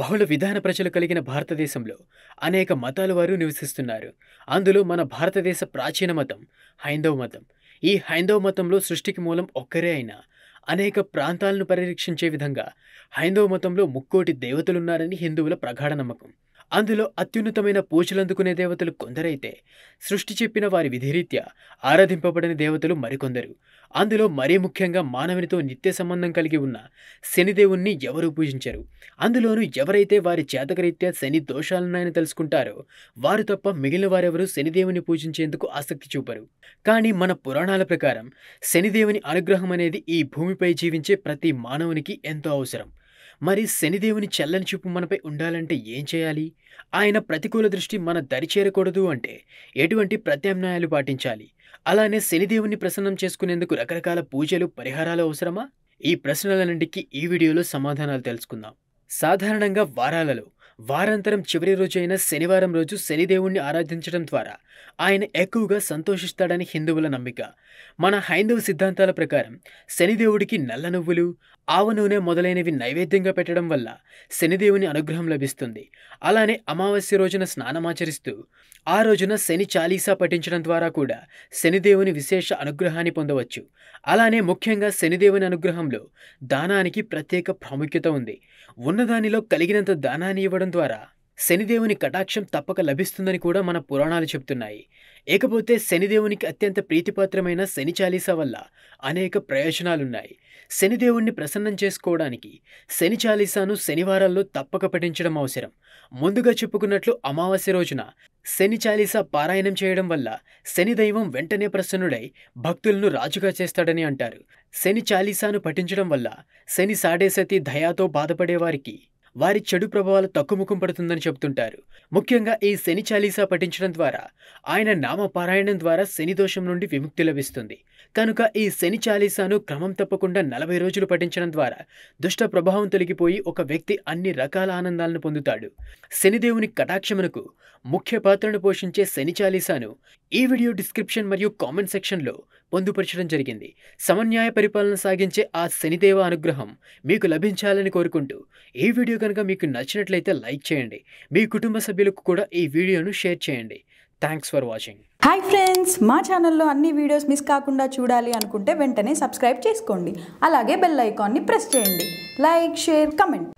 బహుళ విధాన ప్రజలు కలిగిన భారతదేశంలో అనేక మతాల వారు నివసిస్తున్నారు అందులో మన భారతదేశ ప్రాచీన మతం హైందవ మతం ఈ హైందవ మతంలో సృష్టికి మూలం ఒక్కరే అయినా అనేక ప్రాంతాలను పరిరక్షించే విధంగా హైందవ మతంలో ముక్కోటి దేవతలున్నారని హిందువుల ప్రగాఢ నమ్మకం అందులో అత్యున్నతమైన పూజలందుకునే దేవతలు కొందరైతే సృష్టి చెప్పిన వారి విధిరీత్యా ఆరాధింపబడని దేవతలు మరికొందరు అందులో మరీ ముఖ్యంగా మానవునితో నిత్య సంబంధం కలిగి ఉన్న శనిదేవుణ్ణి ఎవరూ పూజించరు అందులోనూ ఎవరైతే వారి చేతకరీత్యా శని దోషాలున్నాయని తెలుసుకుంటారో వారు తప్ప మిగిలిన వారెవరూ శనిదేవుని పూజించేందుకు ఆసక్తి చూపరు కానీ మన పురాణాల ప్రకారం శనిదేవుని అనుగ్రహం అనేది ఈ భూమిపై జీవించే ప్రతి మానవునికి ఎంతో అవసరం మరి శనిదేవుని చల్లని చూపు మనపై ఉండాలంటే ఏం చేయాలి ఆయన ప్రతికూల దృష్టి మన దరి చేరకూడదు అంటే ఎటువంటి ప్రత్యామ్నాయాలు పాటించాలి అలానే శనిదేవుని ప్రసన్నం చేసుకునేందుకు రకరకాల పూజలు పరిహారాలు అవసరమా ఈ ప్రశ్నలన్నింటికి ఈ వీడియోలో సమాధానాలు తెలుసుకుందాం సాధారణంగా వారాలలో వారాంతరం చివరి రోజు అయిన శనివారం రోజు శనిదేవుణ్ణి ఆరాధించడం ద్వారా ఆయన ఎక్కువగా సంతోషిస్తాడని హిందువుల నమ్మిక మన హైందవ సిద్ధాంతాల ప్రకారం శనిదేవుడికి నల్ల నువ్వులు ఆవ నూనె మొదలైనవి నైవేద్యంగా పెట్టడం వల్ల శనిదేవుని అనుగ్రహం లభిస్తుంది అలానే అమావాస్య రోజున స్నానమాచరిస్తూ ఆ రోజున శని చాలీసా పఠించడం ద్వారా కూడా శనిదేవుని విశేష అనుగ్రహాన్ని పొందవచ్చు అలానే ముఖ్యంగా శనిదేవుని అనుగ్రహంలో దానానికి ప్రత్యేక ప్రాముఖ్యత ఉంది ఉన్నదానిలో కలిగినంత దానాన్ని ఇవ్వడం చేసుకోవడం ద్వారా శనిదేవుని కటాక్షం తప్పక లభిస్తుందని కూడా మన పురాణాలు చెబుతున్నాయి ఇకపోతే శనిదేవునికి అత్యంత ప్రీతిపాత్రమైన శని చాలీస వల్ల అనేక ప్రయోజనాలున్నాయి శనిదేవుణ్ణి ప్రసన్నం చేసుకోవడానికి శని చాలీసాను శనివారాల్లో తప్పక పఠించడం అవసరం ముందుగా చెప్పుకున్నట్లు అమావాస్య రోజున శని చాలీస పారాయణం చేయడం వల్ల శని దైవం వెంటనే ప్రసన్నుడై భక్తులను రాజుగా చేస్తాడని అంటారు శని చాలీసాను పఠించడం వల్ల శని సాడేసతి దయాతో బాధపడేవారికి వారి చెడు ప్రభావాలు తక్కువముఖం పడుతుందని చెబుతుంటారు ముఖ్యంగా ఈ శని చాలీసా పఠించడం ద్వారా ఆయన నామపారాయణం ద్వారా శని దోషం నుండి విముక్తి లభిస్తుంది కనుక ఈ శని చాలీసాను క్రమం తప్పకుండా నలభై రోజులు పఠించడం ద్వారా దుష్ట ప్రభావం తొలగిపోయి ఒక వ్యక్తి అన్ని రకాల ఆనందాలను పొందుతాడు శనిదేవుని కటాక్షమునకు ముఖ్య పాత్రను పోషించే శని చాలీసాను ఈ వీడియో డిస్క్రిప్షన్ మరియు కామెంట్ సెక్షన్లో పొందుపరచడం జరిగింది సమన్యాయ పరిపాలన సాగించే ఆ శనిదేవ అనుగ్రహం మీకు లభించాలని కోరుకుంటూ ఈ వీడియో కనుక మీకు నచ్చినట్లయితే లైక్ చేయండి మీ కుటుంబ సభ్యులకు కూడా ఈ వీడియోను షేర్ చేయండి thanks for watching hi friends మా ఛానల్లో అన్ని వీడియోస్ మిస్ కాకుండా చూడాలి అనుకుంటే వెంటనే సబ్స్క్రైబ్ చేసుకోండి అలాగే బెల్ ఐకాన్ని ప్రెస్ చేయండి లైక్ షేర్ కమెంట్